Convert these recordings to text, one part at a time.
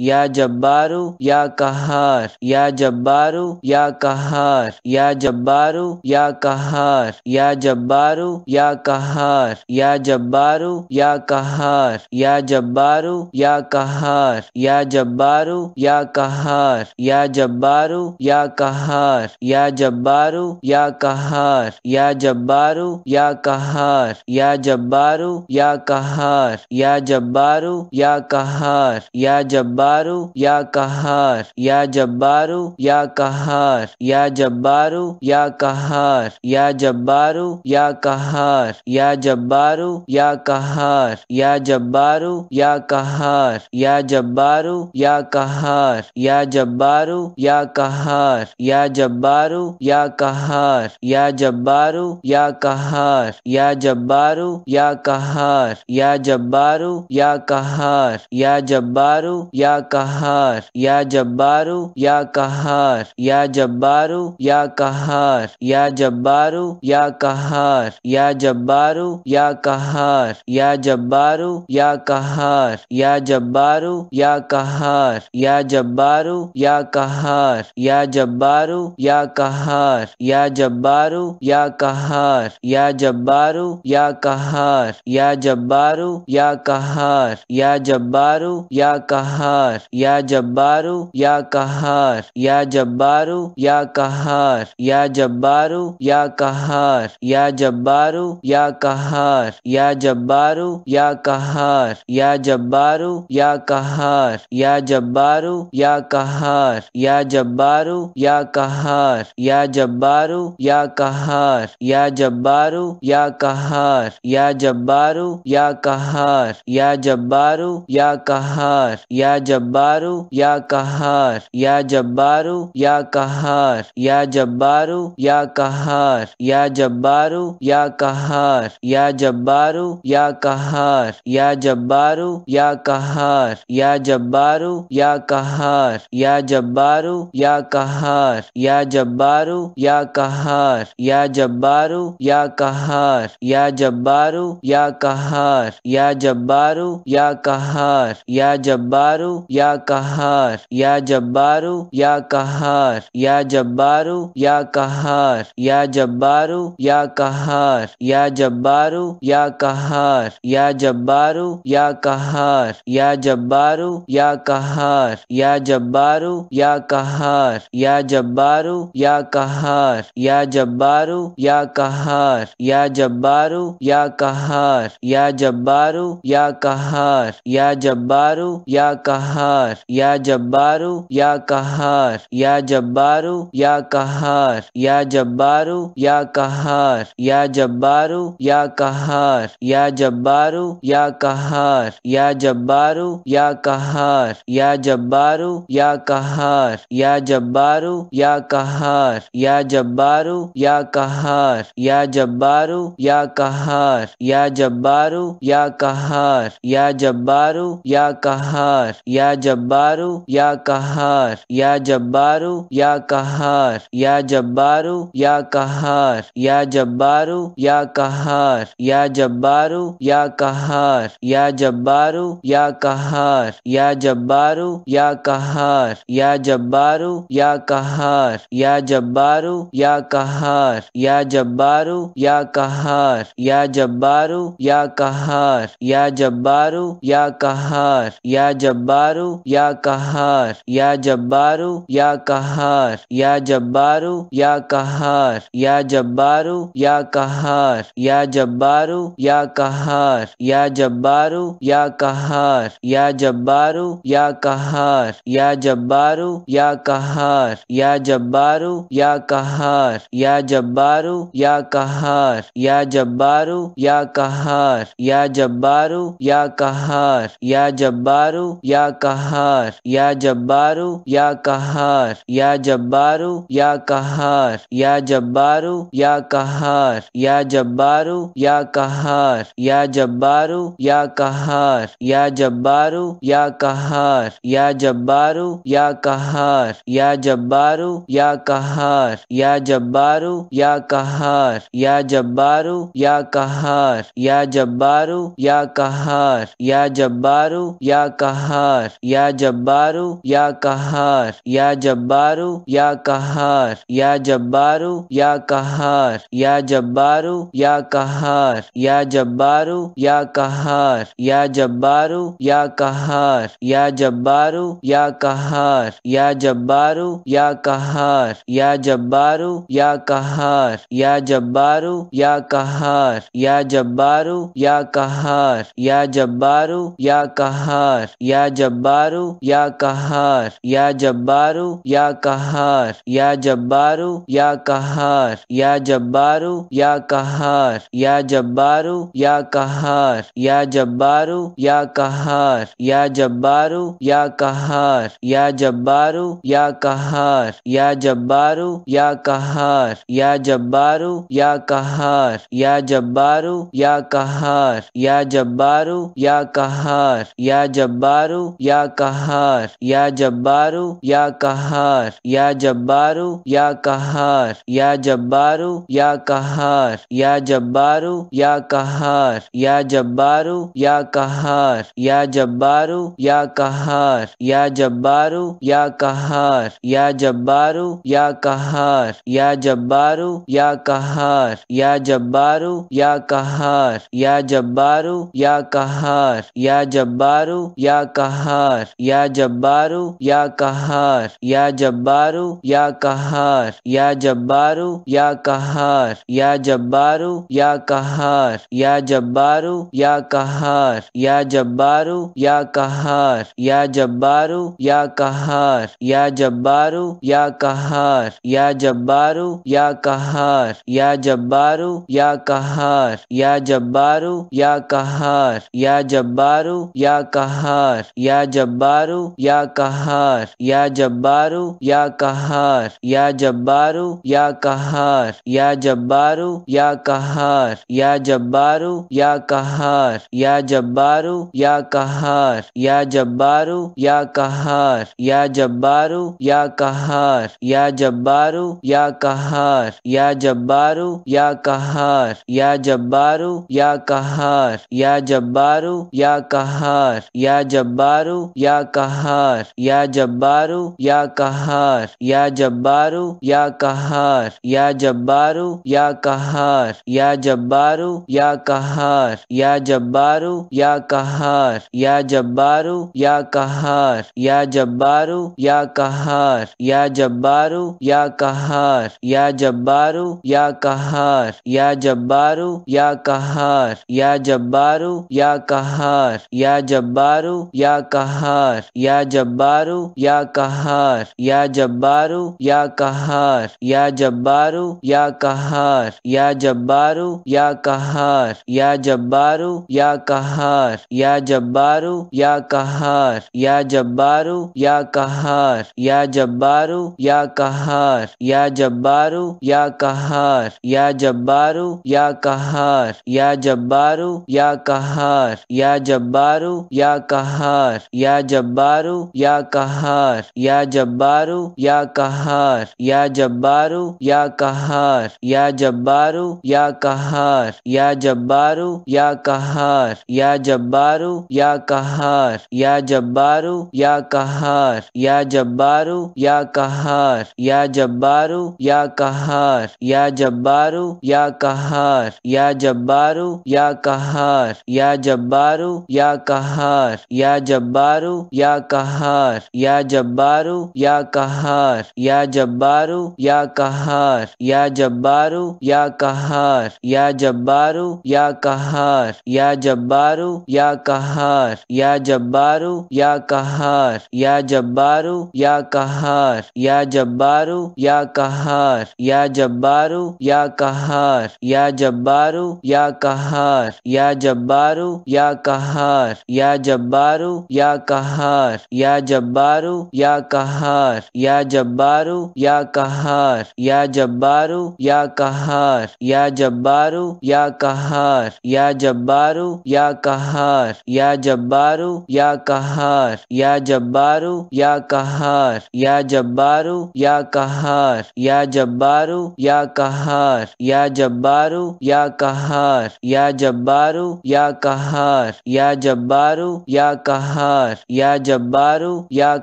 या जब्बारू या कहार या जब्बारू या कहार या जब्बारू या कहार या जब्बारू या कहार या जब्बारू या कहार या जब्बारू या कहार या जब्बारू या कहार या जब्बारू या कहार या जब्बारू या कहार या जब्बारू या कहार या जब्बारू या कहार या जब्बारू या कहार या जब्बार जब्बारु या कहार या जब्बारू या कहार या जब्बारू या कहार या जब्बारू या कहार या जब्बारू या कहार या जब्बारू या कहार या जब्बारू या कहार या जब्बारू या कहार या जब्बारु या कहार या जब्बारू या कहार या जब्बारू या कहार या जब्बारू या कहार या जब्बारू या कहार या जब्बारू या कहार या जब्बारू या कहार या जब्बारू या कहार या जब्बारू या कहार या जब्बारू या कहार या जब्बारू या कहार या जब्बारू या कहार या जब्बारू या कहार या जब्बारू या कहार या जब्बारू या कहार या जब्बारू या कहार या जब्बारू या कहार कहार या जब्बारू या कहार या जब्बारू या कहार या जब्बारू या कहार या जब्बारू या कहार या जब्बारू या कहार या जब्बारू या कहार या जब्बारू या कहार या जब्बारू या कहार या जब्बारू या कहार या जब्बारू या कहार या जब्बारू या कहार या जब्बारू या कहार या जब्बारू या कहार या जब्बारू या कहार या जब्बारू या कहार या जब्बारू या कहार या जब्बारू या कहार या जब्बारू या कहार या जब्बारू या कहार या जब्बारू या कहार या जब्बारू या कहार या जब्बारू या कहार या जब्बारू या कहार या जब्बारू या कहार या जब्बारू या कहार या जब्बारू या कहार या जब्बारू या कहार या जब्बारू या कहार या जब्बारू या कहार या जब्बारू या कहार या जब्बारू या कहार या जब्बारू या कहार या जब्बारू या कहार या जब्बारू या कहार या जब्बारू या कहार या जब्बारू या कहार या जब्बारू या कहार कहार या जब्बारू या कहार या जब्बारू या कहार या जब्बारू या कहार या जब्बारू या कहार या जब्बारू या कहार या जब्बारू या कहार या जब्बारू या कहार या जब्बारू या कहार या जब्बारू या कहार या जब्बारू या कहार या जब्बारू या कहार या जब्बारू या कहार या जब्बारू या कहार या जब्बारू या कहार या जब्बारू या कहार या जब्बारू या कहार या जब्बारू या कहार या जब्बारू या कहार या जब्बारू या कहार या जब्बारू या कहार या जब्बारू या कहार या जब्बारू या कहार या जब्बारू या कहार या जब्बारू या कहार या जब्बार जब्बारू या कहार या जब्बारू या कहार या जब्बारू या कहार या जब्बारू या कहार या जब्बारू या कहार या जब्बारू या कहार या जब्बारू या कहार या जब्बारू या कहार या जब्बारू या कहार या जब्बारू या कहार या जब्बारू या कहार या जब्बारू या कहार या जब्बारू या कहार या जब्बारू या कहार या जब्बारू या कहार या जब्बारू या कहार या जब्बारू या कहार या जब्बारू या कहार या जब्बारू या कहार या जब्बारू या कहार या जब्बारू या कहार या जब्बारू या कहार या जब्बारू या कहार या जब्बारू या कहार या जब्बारू या कहार कहार या जब्बारू या कहार या जब्बारू या कहार या जब्बारू या कहार या जब्बारू या कहार या जब्बारू या कहार या जब्बारू या कहार या जब्बारू या कहार या जब्बारू या कहार या जब्बारू या कहार या जब्बारू या कहार या जब्बारू या कहार या जब्बारू या कहार या जब जब्बारू या कहार या जब्बारू या कहार या जब्बारू या कहार या जब्बारू या कहार या जब्बारू या कहार या जब्बारू या कहार या जब्बारू या कहार या जब्बारू या कहार या जब्बारू या कहार या जब्बारू या कहार या जब्बारू या कहार या जब्बारू या कहार या जब्बारू या कहार या जब्बारू या कहार या जब्बारू या कहार या जब्बारू या कहार या जब्बारू या कहार या जब्बारू या कहार या जब्बारू या कहार या जब्बारू या कहार या जब्बारू या कहार या जब्बारू या कहार या जब्बारू या कहार या जब्बारू या कहार या जब्बारू या कहार कहार या जब्बारू या कहार या जब्बारू या कहार या जब्बारू या कहार या जब्बारू या कहार या जब्बारू या कहार या जब्बारू या कहार या जब्बारू या कहार या जब्बारू या कहार या जब्बारू या कहार या जब्बारू या कहार या जब्बारू या कहार या जब्बारू या कहार या या जब्बारू या कहार या जब्बारू या कहार या जब्बारू या कहार या जब्बारू या कहार या जब्बारू या कहार या जब्बारू या कहार या जब्बारू या कहार या जब्बारू या कहार या जब्बारू या कहार या जब्बारू या कहार या जब्बारू या कहार या जब्बारू या कहार या जब्बारू जब्बारू या कहार या जब्बारू या कहार या जब्बारू या कहार या जब्बारू या कहार या जब्बारू या कहार या जब्बारू या कहार या जब्बारू या कहार या जब्बारू या कहार या जब्बारू या कहार या जब्बारू या कहार या जब्बारू या कहार या जब्बारू या कहार या जब्बारू या कहार या जब्बारू या कहार या जब्बारू या कहार या जब्बारू या कहार या जब्बारू या कहार या जब्बारू या कहार या जब्बारू या कहार या जब्बारू या कहार या जब्बारू या कहार या जब्बारू या कहार या जब्बारू या कहार या जब्बारू या कहार या जब्बारू या कहार या जब्बारू या कहार या जब्बारू या कहार या जब्बारू या कहार या जब्बारू या कहार या जब्बारू या कहार या जब्बारू या कहार या जब्बारू या कहार या जब्बारू या कहार या जब्बारू या कहार या जब्बारू या कहार या जब्बारू या कहार या जब्बारू या कहार या जब्बारू जब्बारु या कहार या जब्बारू या कहार या जब्बारू या कहार या जब्बारू या कहार या जब्बारू या कहार या जब्बारू या कहार या जब्बारू या कहार या जब्बारू या कहार या जब्बारू या कहार या जब्बारू या कहार या जब्बारू या कहार या जब्बारू या कहार या जब्बारू या या कहार या जब्बारू या कहार या जब्बारू या कहार या जब्बारू या कहार या जब्बारू या कहार या जब्बारू या कहार या जब्बारू या कहार या जब्बारू या कहार या जब्बारू या कहार या जब्बारू या कहार या जब्बारू या कहार या जब्बारू या कहार या जब्बारू या कहार कहार या जब्बारू या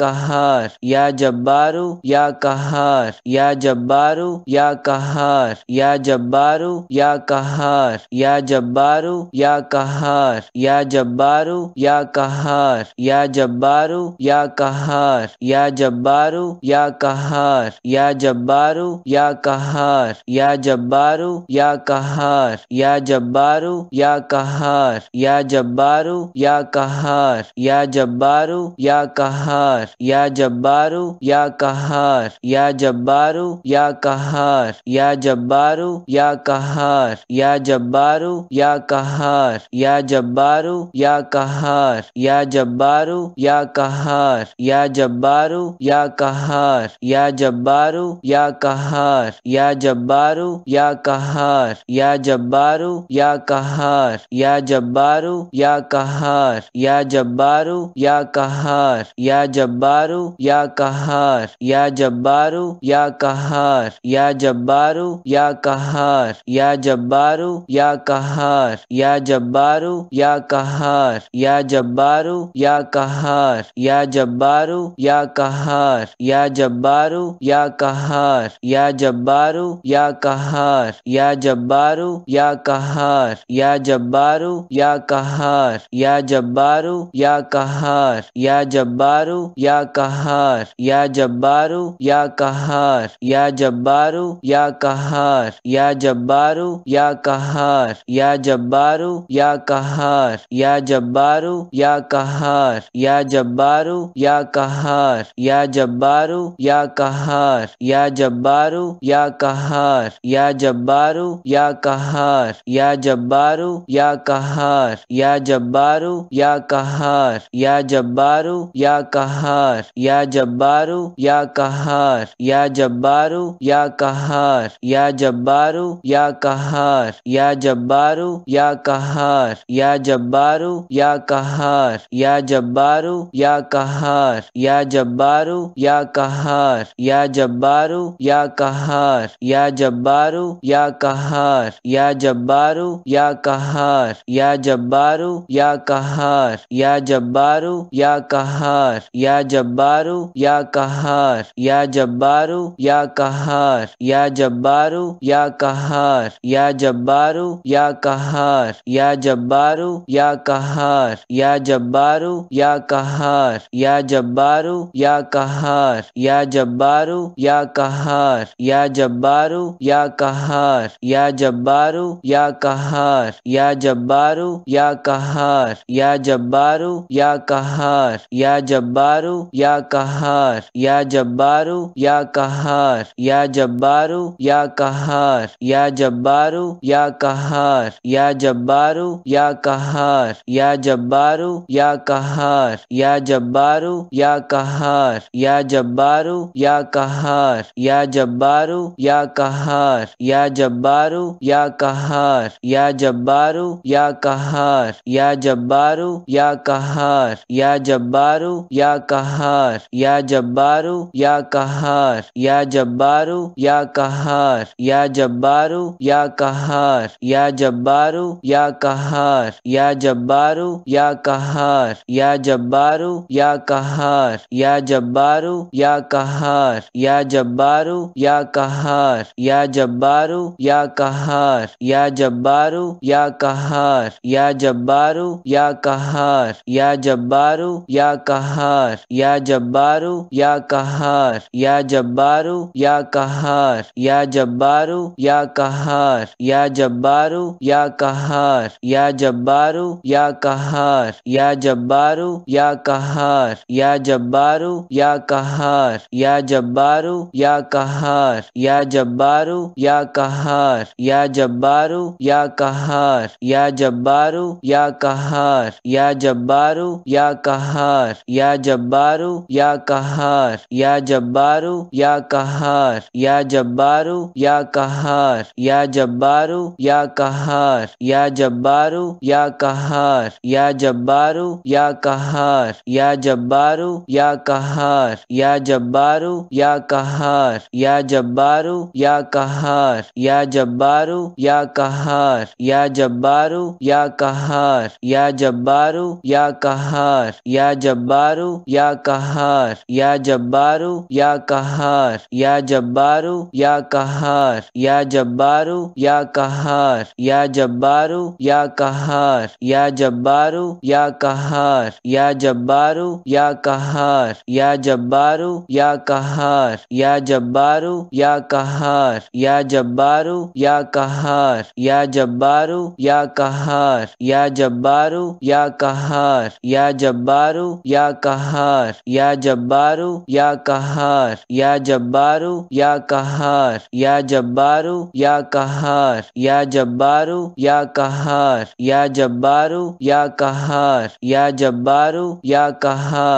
कहार या जब्बारू या कहार या जब्बारू या कहार या जब्बारू या कहार या जब्बारू या कहार या जब्बारू या कहार या जब्बारू या कहार या जब्बारू या कहार या जब्बारू या कहार या जब्बारू या कहार या जब्बारू या कहार या जब्बारू या कहार या जब्बारू या कहार या जब्बारू या कहार या जब्बारू या कहार या जब्बारू या कहार या जब्बारू या कहार या जब्बारू या कहार या जब्बारू या कहार या जब्बारू या कहार या जब्बारू या कहार या जब्बारू या कहार या जब्बारू या कहार या जब्बारू या कहार या जब्बारू जब्बारू या कहार या जब्बारू या कहार या जब्बारू या कहार या जब्बारू या कहार या जब्बारू या कहार या जब्बारू या कहार या जब्बारू या कहार या जब्बारू या कहार या जब्बारू या कहार या जब्बारू या कहार या जब्बारू या कहार या जब्बारू या कहार या जब्बारू या कहार कहार या जब्बारू या कहार या जब्बारू या कहार या जब्बारू या कहार या जब्बारू या कहार या जब्बारू या कहार या जब्बारू या कहार या जब्बारू या कहार या जब्बारू या कहार या जब्बारू या कहार या जब्बारू या कहार या जब्बारू या कहार या जब्बारू या कहार या जब्बारु या कहार या जब्बारु या कहार या जब्बारु या कहार या जब्बारु या कहार या जब्बारु या कहार या जब्बारु या कहार या जब्बारु या कहार या जब्बारु या कहार या जब्बारु या कहार या जब्बारु या कहार या जब्बारु या कहार या जब्बारु या कहार या जब्बार जब्बारू या कहार या जब्बारू या कहार या जब्बारू या कहार या जब्बारू या कहार या जब्बारू या कहार या जब्बारू या कहार या जब्बारू या कहार या जब्बारू या कहार या जब्बारू या कहार या जब्बारू या कहार या जब्बारू या कहार या जब्बारू या कहार या जब्बारू या कहार या जब्बारू या कहार या जब्बारू या कहार या जब्बारू या कहार या जब्बारू या कहार या जब्बारू या कहार या जब्बारू या कहार या जब्बारू या कहार या जब्बारू या कहार या जब्बारू या कहार या जब्बारू या कहार या जब्बारू या कहार या जब्बारू या कहार कहार या जब्बारू या कहार या जब्बारू या कहार या जब्बारू या कहार या जब्बारू या कहार या जब्बारू या कहार या जब्बारू या कहार या जब्बारू या कहार या जब्बारू या कहार या जब्बारू या कहार या जब्बारू या कहार या जब्बारू या कहार या जब्बारू या कहार या जब जब्बारू या कहार या जब्बारू या कहार या जब्बारू या कहार या जब्बारू या कहार या जब्बारू या कहार या जब्बारू या कहार या जब्बारू या कहार या जब्बारू या कहार या जब्बारू या कहार या जब्बारू या कहार या जब्बारू या कहार या जब्बारू या कहार या जब्बारू या कहार या जब्बारू या कहार या जब्बारू या कहार या जब्बारू या कहार या जब्बारू या कहार या जब्बारू या कहार या जब्बारू या कहार या जब्बारू या कहार या जब्बारू या कहार या जब्बारू या कहार या जब्बारू या कहार या जब्बारू या कहार या जब्बारू या कहार कहार या जब्बारू या कहार या जब्बारू या कहार या जब्बारू या कहार या जब्बारू या कहार या जब्बारू या कहार या जब्बारू या कहार या जब्बारू या कहार या जब्बारू या कहार या जब्बारू या कहार या जब्बारू या कहार या जब्बारू या कहार या जब्बारू या कहार या या जब्बारू या कहार या जब्बारू या कहार या जब्बारू या कहार या जब्बारू या कहार या जब्बारू या कहार या जब्बारू या कहार या जब्बारू या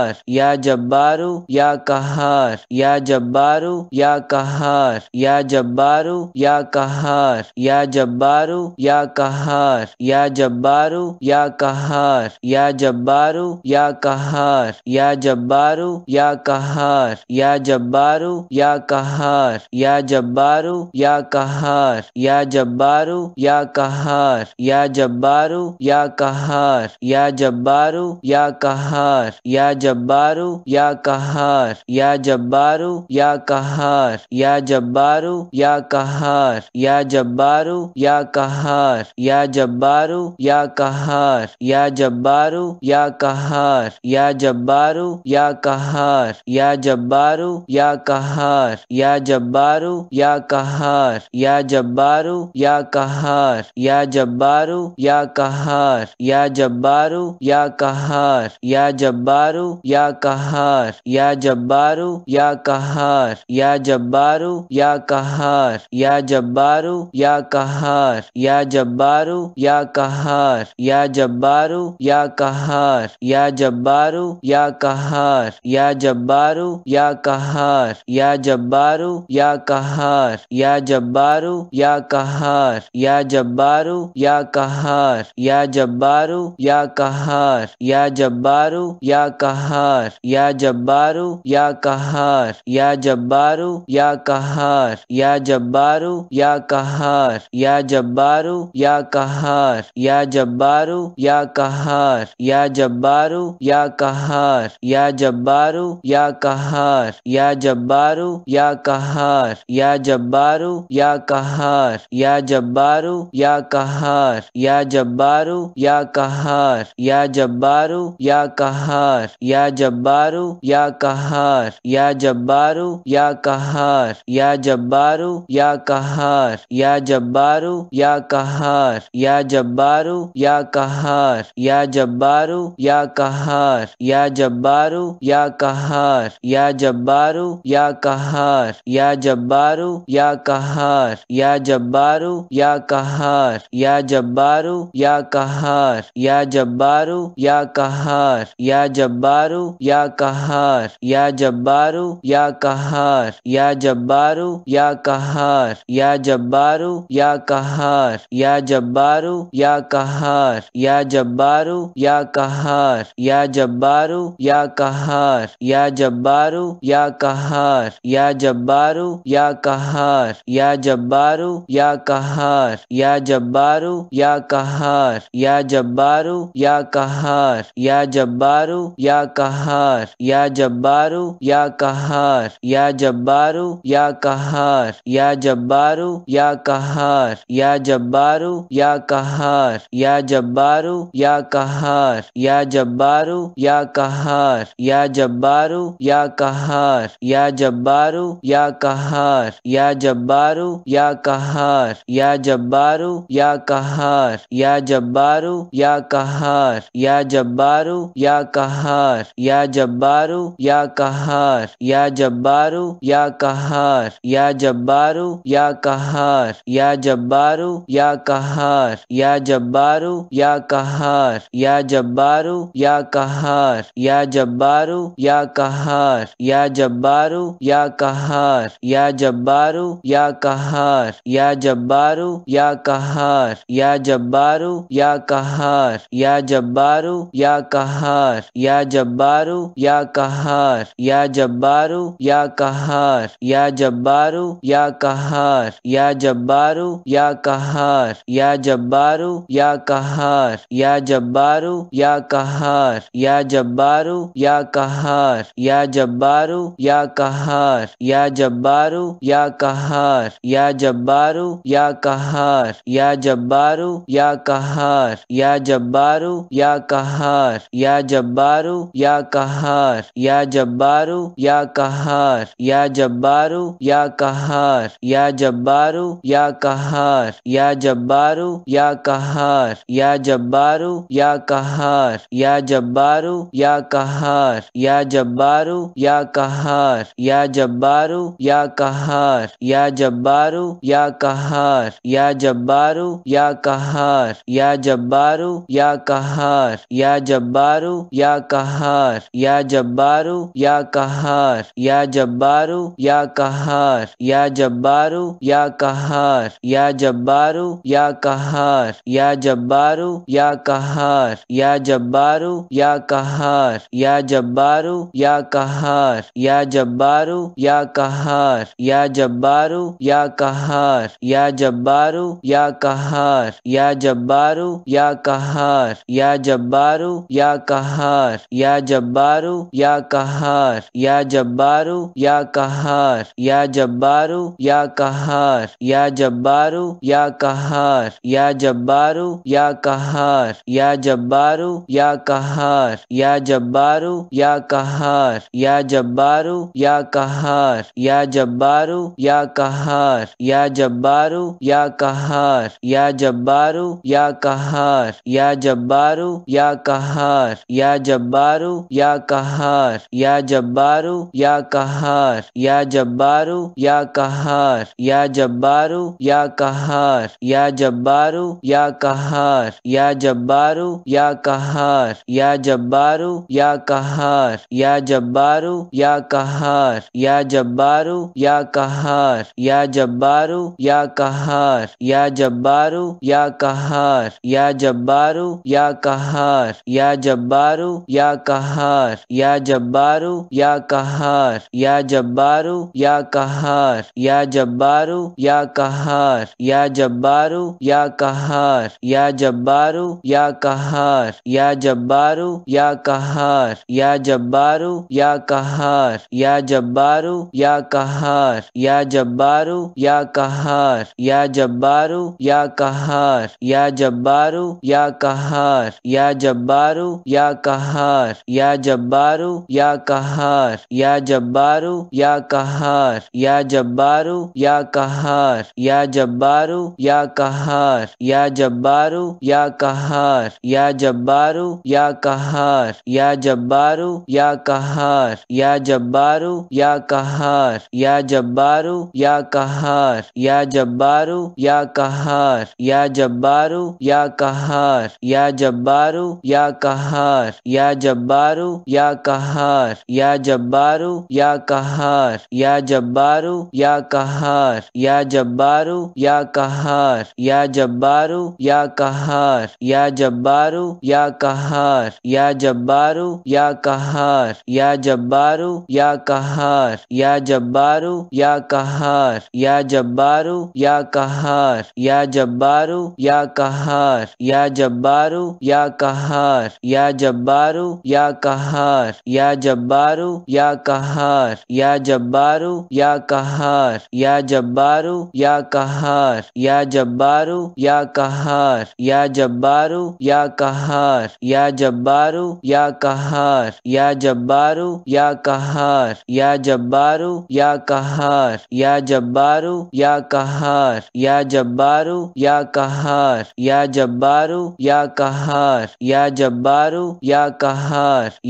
कहार या जब्बारू या कहार या जब्बारू या कहार या जब्बारू या कहार या जब्बारू या कहार या जब्बारू या कहार या जब्बार जब्बारू या कहार या जब्बारू या कहार या जब्बारू या कहार या जब्बारू या कहार या जब्बारू या कहार या जब्बारू या कहार या जब्बारू या कहार या जब्बारू या कहार या जब्बारू या कहार या जब्बारू या कहार या जब्बारू या कहार या जब्बारू या कहार या जब्बारू या कहार या जब्बारू या कहार या जब्बारू या कहार या जब्बारू या कहार या जब्बारू या कहार या जब्बारू या कहार या जब्बारू या कहार या जब्बारू या कहार या जब्बारू या कहार या जब्बारू या कहार या जब्बारू या कहार या जब्बारू या कहार या जब्बारू या कहार कहार या जब्बारू या कहार या जब्बारू या कहार या जब्बारू या कहार या जब्बारू या कहार या जब्बारू या कहार या जब्बारू या कहार या जब्बारू या कहार या जब्बारू या कहार या जब्बारू या कहार या जब्बारू या कहार या जब्बारू या कहार या जब्बारू या कहार या जब जब्बारू या कहार या जब्बारू या कहार या जब्बारू या कहार या जब्बारू या कहार या जब्बारू या कहार या जब्बारू या कहार या जब्बारू या कहार या जब्बारू या कहार या जब्बारू या कहार या जब्बारू या कहार या जब्बारू या कहार या जब्बारू या कहार या जब्बारू या या कहार या जब्बारू या कहार या जब्बारू या कहार या जब्बारू या कहार या जब्बारू या कहार या जब्बारू या कहार या जब्बारू या कहार या जब्बारू या कहार या जब्बारू या कहार या जब्बारू या कहार या जब्बारू या कहार या जब्बारू या कहार या जब्बारू या कहार कहार या जब्बारू या कहार या जब्बारू या कहार या जब्बारू या कहार या जब्बारू या कहार या जब्बारू या कहार या जब्बारू या कहार या जब्बारू या कहार या जब्बारू या कहार या जब्बारू या कहार या जब्बारू या कहार या जब्बारू या कहार या जब्बारू या कहार या जब्बारू या कहार या जब्बारू या कहार या जब्बारू या कहार या जब्बारू या कहार या जब्बारू या कहार या जब्बारू या कहार या जब्बारू या कहार या जब्बारू या कहार या जब्बारू या कहार या जब्बारू या कहार या जब्बारू या कहार या जब्बारू या कहार या जब्बारू जब्बारु या कहार या जब्बारू या कहार या जब्बारु या कहार या जब्बारू या कहार या जब्बारू या कहार या जब्बारु या कहार या जब्बारू या कहार या जब्बारू या कहार या जब्बारु या कहार या जब्बारू या कहार या जब्बारू या कहार या जब्बारू या कहार या जब्बारू या कहार या जब्बारू या कहार या जब्बारू या कहार या जब्बारू या कहार या जब्बारू या कहार या जब्बारू या कहार या जब्बारू या कहार या जब्बारू या कहार या जब्बारू या कहार या जब्बारू या कहार या जब्बारू या कहार या जब्बारू या कहार या जब्बारू या कहार या जब्बारू या कहार या जब्बारू या कहार या जब्बारू या कहार या जब्बारू या कहार या जब्बारू या कहार या जब्बारू या कहार या जब्बारू या कहार या जब्बारू या कहार या जब्बारू या कहार या जब्बारू या कहार या जब्बारू या कहार या जब्बारू या कहार या जब्बार जब्बारू या कहार या जब्बारू या कहार या जब्बारू या कहार या जब्बारू या कहार या जब्बारू या कहार या जब्बारू या कहार या जब्बारू या कहार या जब्बारू या कहार या जब्बारू या कहार या जब्बारू या कहार या जब्बारू या कहार या जब्बारू या कहार या जब्बारू या या कहार या जब्बारू या कहार या जब्बारू या कहार या जब्बारू या कहार या जब्बारू या कहार या जब्बारू या कहार या जब्बारू या कहार या जब्बारू या कहार या जब्बारू या कहार या जब्बारू या कहार या जब्बारू या कहार या जब्बारू या कहार या जब्बारू या कहार कहार या जब्बारू या कहार या जब्बारू या कहार या जब्बारू या कहार या जब्बारू या कहार या जब्बारू या कहार या जब्बारू या कहार या जब्बारू या कहार या जब्बारू या कहार या जब्बारू या कहार या जब्बारू या कहार या जब्बारू या कहार या जब्बारू या कहार या जब्बारू या कहार या जब्बारू या कहार या जब्बारू या कहार या जब्बारू या कहार या जब्बारू या कहार या जब्बारू या कहार या जब्बारू या कहार या जब्बारू या कहार या जब्बारू या कहार या जब्बारू या कहार या जब्बारू या कहार या जब्बारू या कहार या जब्बारू या कहार या जब्बारू या कहार या जब्बारू या कहार या जब्बारू या कहार या जब्बारू या कहार या जब्बारू या कहार या जब्बारू या कहार या जब्बारू या कहार या जब्बारू या कहार या जब्बारू या कहार या जब्बारू या कहार या जब्बारू या कहार या जब्बारू या कहार कहार या जब्बारू या कहार या जब्बारू या कहार या जब्बारू या कहार या जब्बारू या कहार या जब्बारू या कहार या जब्बारू या कहार या जब्बारू या कहार या जब्बारू या कहार या जब्बारू या कहार या जब्बारू या कहार या जब्बारू या कहार या जब्बारू या कहार या जब्बारू या कहार या जब्बारू या कहार या जब्बारु या कहार या जब्बारु या कहार या जब्बारू या कहार या जब्बारु या कहार या जब्बारू या कहार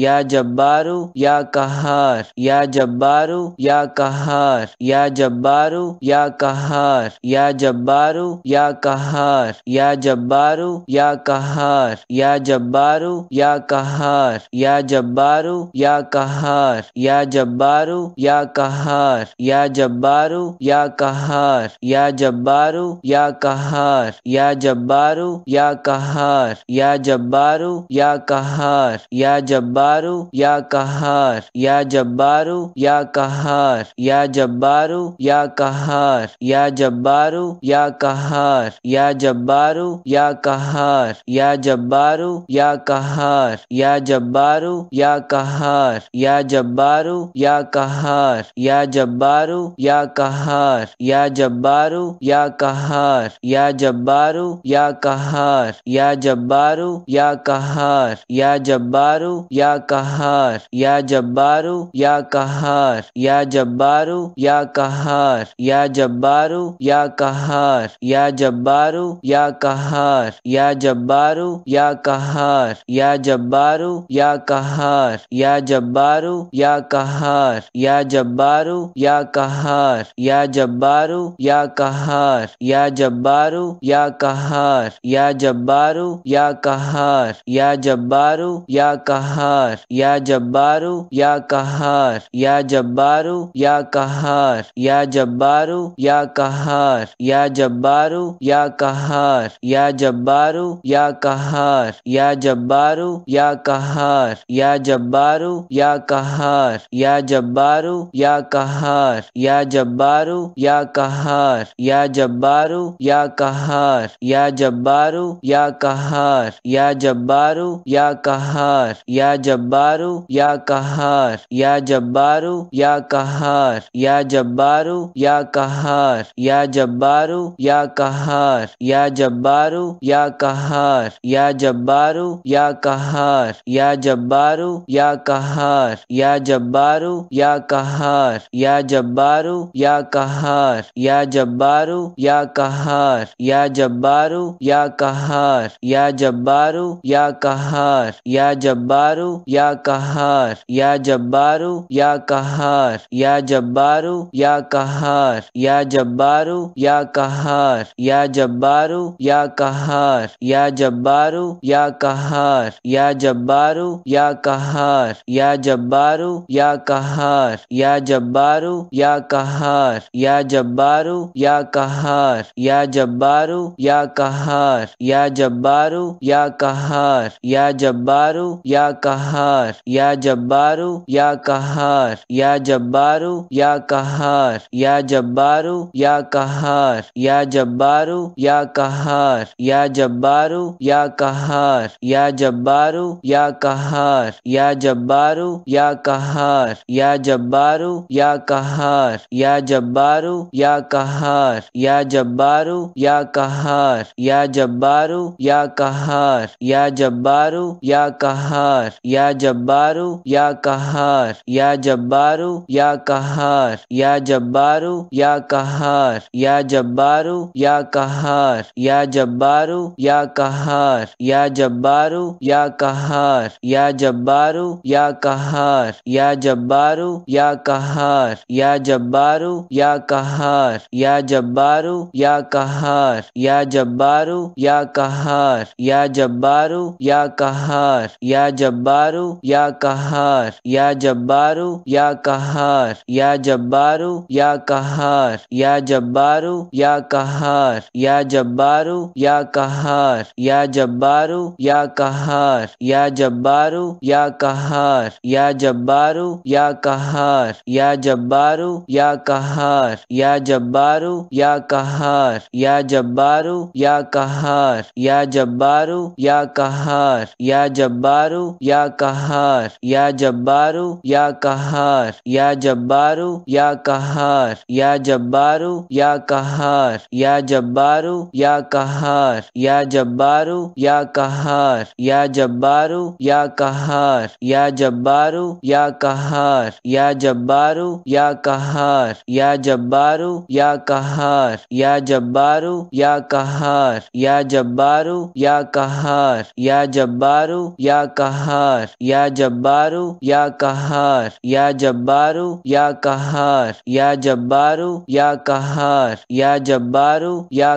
या जब्बारु या कहार या जब्बारु या कहार या जब्बारु या कहार या जब्बारु या कहार या जब्बारु या कहार या जब्बार जब्बारू या कहार या जब्बारू या कहार या जब्बारू या कहार या जब्बारू या कहार या जब्बारू या कहार या जब्बारू या कहार या जब्बारू या कहार या जब्बारू या कहार या जब्बारू या कहार या जब्बारू या कहार या जब्बारू या कहार या जब्बारू या कहार या जब्बारू या कहार या जब्बारू या कहार या जब्बारू या कहार या जब्बारू या कहार या जब्बारू या कहार या जब्बारू या कहार या जब्बारू या कहार या जब्बारू या कहार या जब्बारू या कहार या जब्बारू या कहार या जब्बारू या कहार या जब्बारू या कहार या जब्बारू या कहार कहार या जब्बारू या कहार या जब्बारू या कहार या जब्बारू या कहार या जब्बारू या कहार या जब्बारू या कहार या जब्बारू या कहार या जब्बारू या कहार या जब्बारू या कहार या जब्बारू या कहार या जब्बारू या कहार या जब्बारू या कहार या जब्बारू या कहार या जब जब्बारू या कहार या जब्बारू या कहार या जब्बारू या कहार या जब्बारू या कहार या जब्बारू या कहार या जब्बारू या कहार या जब्बारू या कहार या जब्बारू या कहार या जब्बारू या कहार या जब्बारू या कहार या जब्बारू या कहार या जब्बारू या कहार या जब्बारू या कहार या जब्बारू या कहार या जब्बारू या कहार या जब्बारू या कहार या जब्बारू या कहार या जब्बारू या कहार या जब्बारू या कहार या जब्बारू या कहार या जब्बारू या कहार या जब्बारू या कहार या जब्बारू या कहार या जब्बारू या कहार या जब्बारू या कहार कहार या जब्बारू या कहार या जब्बारू या कहार या जब्बारू या कहार या जब्बारू या कहार या जब्बारू या कहार या जब्बारू या कहार या जब्बारू या कहार या जब्बारू या कहार या जब्बारू या कहार या जब्बारू या कहार या जब्बारू या कहार या जब्बारू या कहार या या जब्बारू या कहार या जब्बारू या कहार या जब्बारू या कहार या जब्बारू या कहार या जब्बारू या कहार या जब्बारू या कहार या जब्बारू या कहार या जब्बारू या कहार या जब्बारू या कहार या जब्बारू या कहार या जब्बारू या कहार या जब्बारू या कहार या जब्बारू जब्बारू या कहार या जब्बारू या कहार या जब्बारू या कहार या जब्बारू या कहार या जब्बारू या कहार या जब्बारू या कहार या जब्बारू या कहार या जब्बारू या कहार या जब्बारू या कहार या जब्बारू या कहार या जब्बारू या कहार या जब्बारू या कहार या जब्बारू या कहार या जब्बारू या कहार या जब्बारू या कहार या जब्बारू या कहार या जब्बारू या कहार या जब्बारू या कहार या जब्बारू या कहार या जब्बारू या कहार या जब्बारू या कहार या जब्बारू या कहार या जब्बारू या कहार या जब्बारू या कहार या जब्बारू या कहार या जब्बारू या कहार या जब्बारू या कहार या जब्बारू या कहार या जब्बारू या कहार या जब्बारू या कहार या जब्बारू या कहार या जब्बारू या कहार या जब्बारू या कहार या जब्बारू या कहार या जब्बारू या कहार या जब्बारू या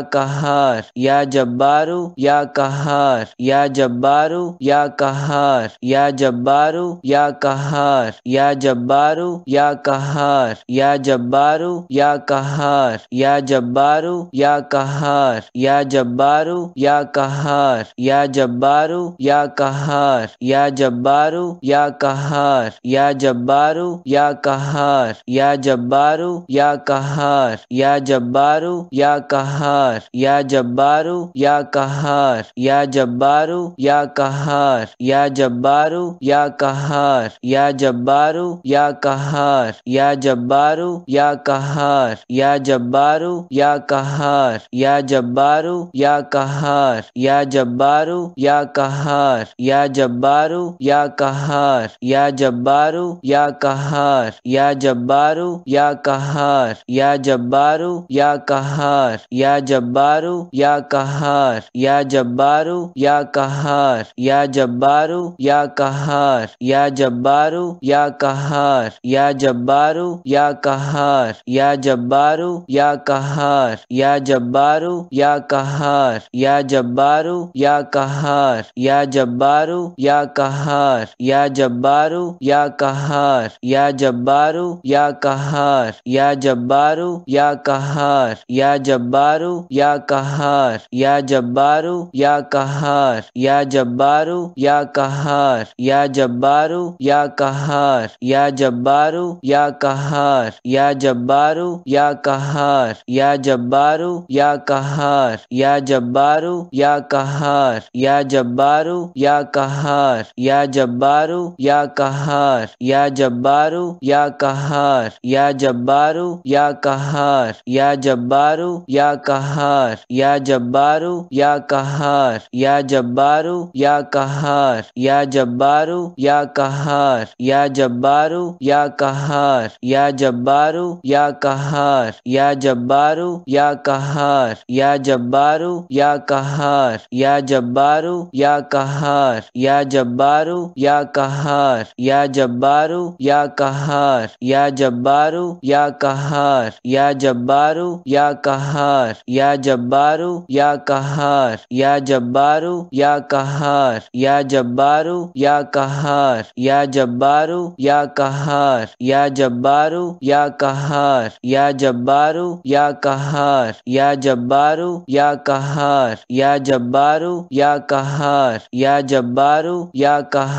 कहार या जब्बारू या कहार या जब जब्बारू या कहार या जब्बारू या कहार या जब्बारू या कहार या जब्बारू या कहार या जब्बारू या कहार या जब्बारू या कहार या जब्बारू या कहार या जब्बारू या कहार या जब्बारू या कहार या जब्बारू या कहार या जब्बारू या कहार या जब्बारू या कहार या जब्बारू या या कहार या जब्बारू या कहार या जब्बारू या कहार या जब्बारू या कहार या जब्बारू या कहार या जब्बारू या कहार या जब्बारू या कहार या जब्बारू या कहार या जब्बारू या कहार या जब्बारू या कहार या जब्बारू या कहार या जब्बारू या कहार या जब्बारू या कहार कहार या जब्बारू या कहार या जब्बारू या कहार या जब्बारू या कहार या जब्बारू या कहार या जब्बारू या कहार या जब्बारू या कहार या जब्बारू या कहार या जब्बारू या कहार या जब्बारू या कहार या जब्बारू या कहार या जब्बारू या कहार या जब्बारू या कहार या जब्बारू या कहार या जब्बारू या कहार या जब्बारू या कहार या जब्बारू या कहार या जब्बारू या कहार या जब्बारू या कहार या जब्बारू या कहार या जब्बारू या कहार या जब्बारू या कहार या जब्बारू या कहार या जब्बारू या कहार या जब्बारू या कहार या जब्बारू या कहार या जब्बारू या कहार या जब्बारू या कहार या जब्बारू या कहार या जब्बारू या कहार या जब्बारू या कहार या जब्बारू या कहार या जब्बारू या कहार या जब्बारू या कहार या जब्बारू या कहार या जब्बारू या कहार या जब्बारू या कहार या जब्बारू या कहार कहार या जब्बारू या कहार या जब्बारू या कहार या जब्बारू या कहार या जब्बारू या कहार या जब्बारू या कहार या जब्बारू या कहार या जब्बारू या कहार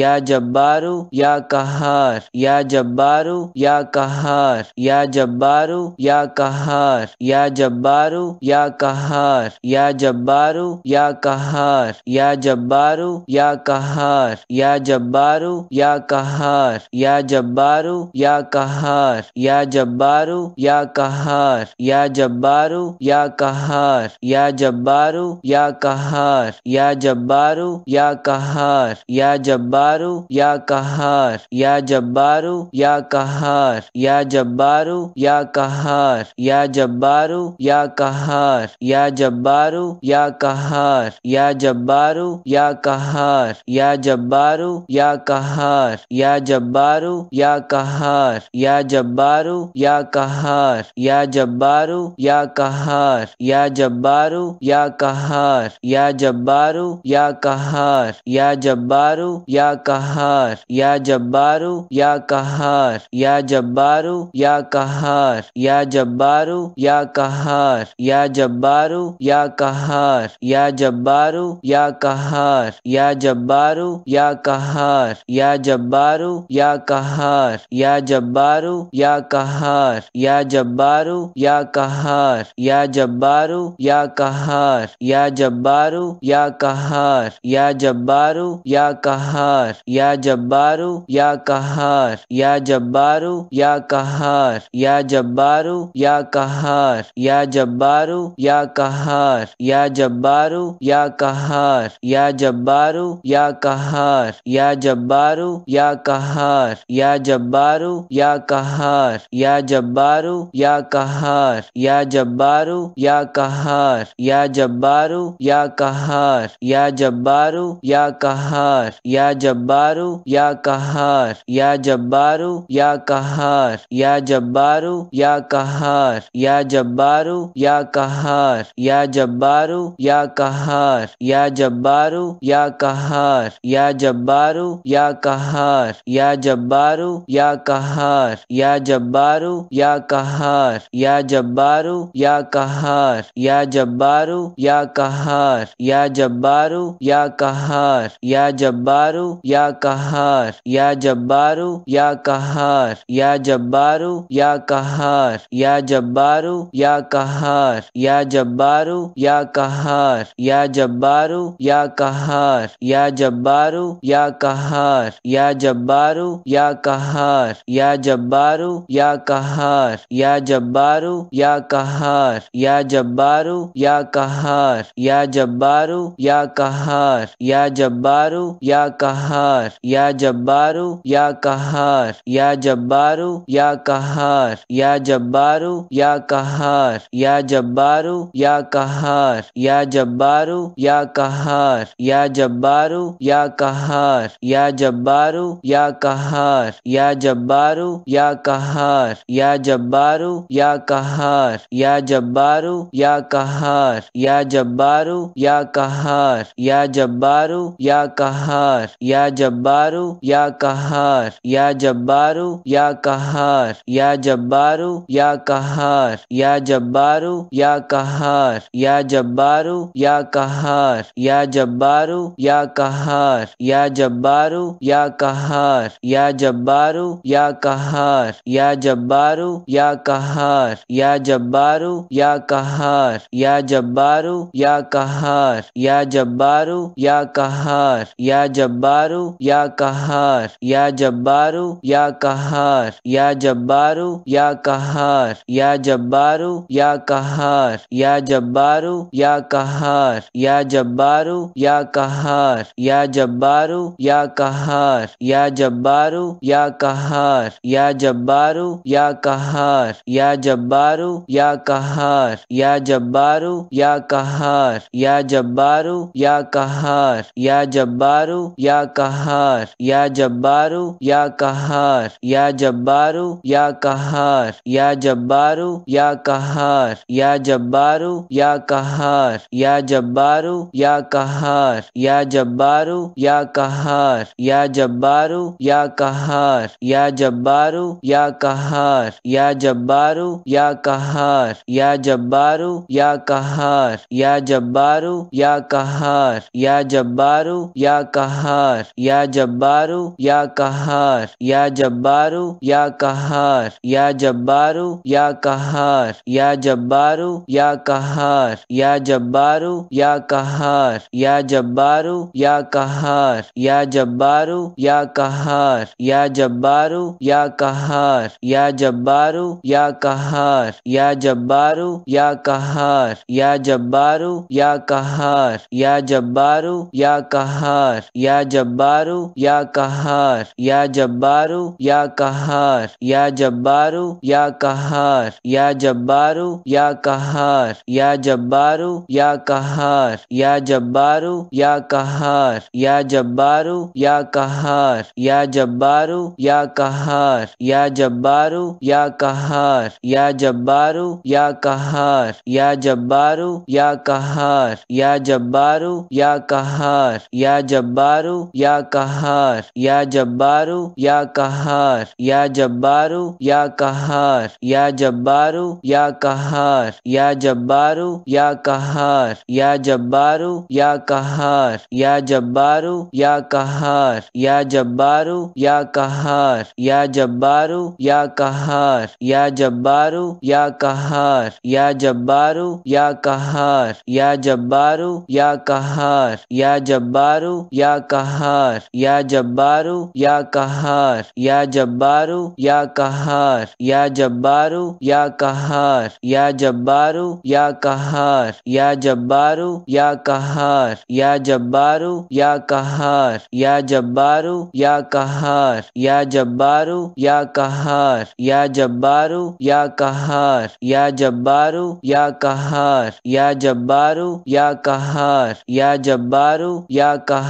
या जब्बारू या कहार या जब्बारू या कहार या जब्बारू या कहार या जब्बारू या कहार या जब्बारू या कहार या जब्बारू या कहार या जब्बारू या कहार या जब्बारू या कहार या जब्बारू या कहार या जब्बारू या कहार या जब्बारू या कहार या जब्बारू या कहार या जब्बारू या कहार या जब्बारू या कहार या जब्बारू या कहार या जब्बारू या कहार या जब्बारू या कहार या जब्बार जब्बारू या कहार या जब्बारू या कहार या जब्बारू या कहार या जब्बारू या कहार या जब्बारू या कहार या जब्बारू या कहार या जब्बारू या कहार या जब्बारू या कहार या जब्बारू या कहार या जब्बारू या कहार या जब्बारू या कहार या जब्बारू या कहार या जब्बारू या कहार या जब्बारू या कहार या जब्बारू या कहार या जब्बारू या कहार या जब्बारू या कहार या जब्बारू या कहार या जब्बारू या कहार या जब्बारू या कहार या जब्बारू या कहार या जब्बारू या कहार या जब्बारू या कहार या जब्बारू या कहार या जब्बारू या कहार कहार या जब्बारू या कहार या जब्बारू या कहार या जब्बारू या कहार या जब्बारू या कहार या जब्बारू या कहार या जब्बारू या कहार या जब्बारू या कहार या जब्बारू या कहार या जब्बारू या कहार या जब्बारू या कहार या जब्बारू या कहार या जब्बारू या कहार या जब्बारू या कहार या जब्बारू या कहार या जब्बारू या कहार या जब्बारू या कहार या जब्बारू या कहार या जब्बारू या कहार या जब्बारू या कहार या जब्बारू या कहार या जब्बारू या कहार या जब्बारू या कहार या जब्बारू या कहार या जब्बारू या कहार या जब्बारू या कहार या जब्बारू या कहार या जब्बारू या कहार या जब्बारू या कहार या जब्बारू या कहार या जब्बारू या कहार या जब्बारू या कहार या जब्बारू या कहार या जब्बारू या कहार या जब्बारू या कहार या जब्बारू या कहार या जब्बारू या कहार या जब्बारू या कहार कहार या जब्बारू या कहार या जब्बारू या कहार या जब्बारू या कहार या जब्बारू या कहार या जब्बारू या कहार या जब्बारू या कहार या जब्बारू या कहार या जब्बारू या कहार या जब्बारू या कहार या जब्बारू या कहार या जब्बारू या कहार या जब्बारू या कहार या जब्बारू या कहार या जब्बारू या कहार या जब्बारू या कहार या जब्बारू या कहार या जब्बारू या कहार या जब्बारू या कहार या जब्बारू या कहार या जब्बारू या कहार या जब्बारू या कहार या जब्बारू या कहार या जब्बारू या कहार या जब्बारू या कहार या जब्बार जब्बारू या कहार या जब्बारू या कहार या जब्बारू या कहार या जब्बारू या कहार या जब्बारू या कहार या जब्बारू या कहार या जब्बारू या कहार या जब्बारू या कहार या जब्बारू या कहार या जब्बारू या कहार या जब्बारू या कहार या जब्बारू या कहार या जब्बारू या कहार या जब्बारू या कहार या जब्बारू या कहार या जब्बारू या कहार या जब्बारू या कहार या जब्बारू या कहार या जब्बारू या कहार या जब्बारू या कहार या जब्बारू या कहार या जब्बारू या कहार या जब्बारू या कहार या जब्बारू या कहार या जब्बारू या कहार कहार या जब्बारू या कहार या जब्बारू या कहार या जब्बारू या कहार या जब्बारू या कहार या जब्बारू या कहार या जब्बारू या कहार या जब्बारू या कहार या जब्बारू या कहार या जब्बारू या कहार या जब्बारू या कहार या जब्बारू या कहार या जब्बारू या कहार या जब जब्बारू या कहार या जब्बारू या कहार या जब्बारू या कहार या जब्बारू या कहार या जब्बारू या कहार या जब्बारू या कहार या जब्बारू या कहार या जब्बारू या कहार या जब्बारू या कहार या जब्बारू या कहार या जब्बारू या कहार या जब्बारू या कहार या जब्बारू या कहार या जब्बारू या कहार या जब्बारू या कहार या जब्बारू या कहार या जब्बारू या कहार या जब्बारू या कहार या जब्बारू या कहार या जब्बारू या कहार या जब्बारू या कहार या जब्बारू या कहार या जब्बारू या कहार या जब्बारू या कहार या जब्बारू या कहार कहार या जब्बारू या कहार या जब्बारू या कहार या जब्बारू या कहार या जब्बारू या कहार या जब्बारू या कहार या जब्बारू या कहार या जब्बारू या कहार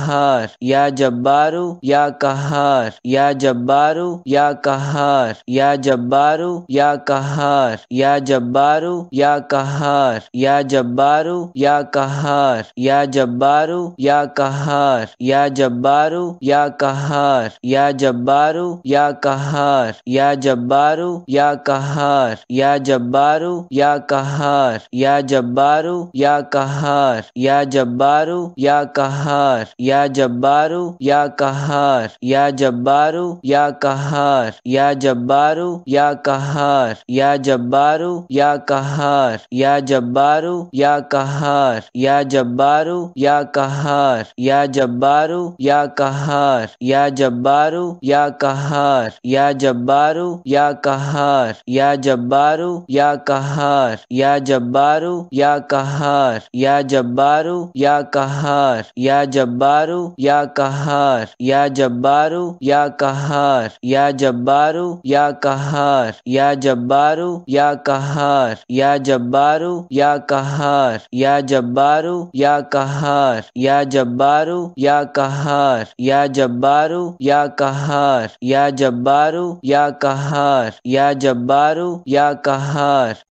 या जब्बारू या कहार या जब्बारू या कहार या जब्बारू या कहार या जब्बारू या कहार या जब्बारू या कहार या जब्बारू या कहार या जब्बारू या कहार या जब्बारू या कहार या जब्बारू या कहार या जब्बारू या कहार या जब्बारू या कहार या जब्बारू या कहार या जब्बारू या कहार या जब्बारू या कहार या जब्बारू या कहार या जब्बारू या कहार या जब्बारू या कहार या जब्बारू जब्बारू या कहार या जब्बारू या कहार या जब्बारू या कहार या जब्बारू या कहार या जब्बारू या कहार या जब्बारू या कहार या जब्बारू या कहार या जब्बारू या कहार या जब्बारू या कहार या जब्बारू या कहार या जब्बारू या कहार या जब्बारू या कहार या जब्बारू या कहार या जब्बारू या कहार या जब्बारू या कहार या जब्बारू या कहार या जब्बारू या कहार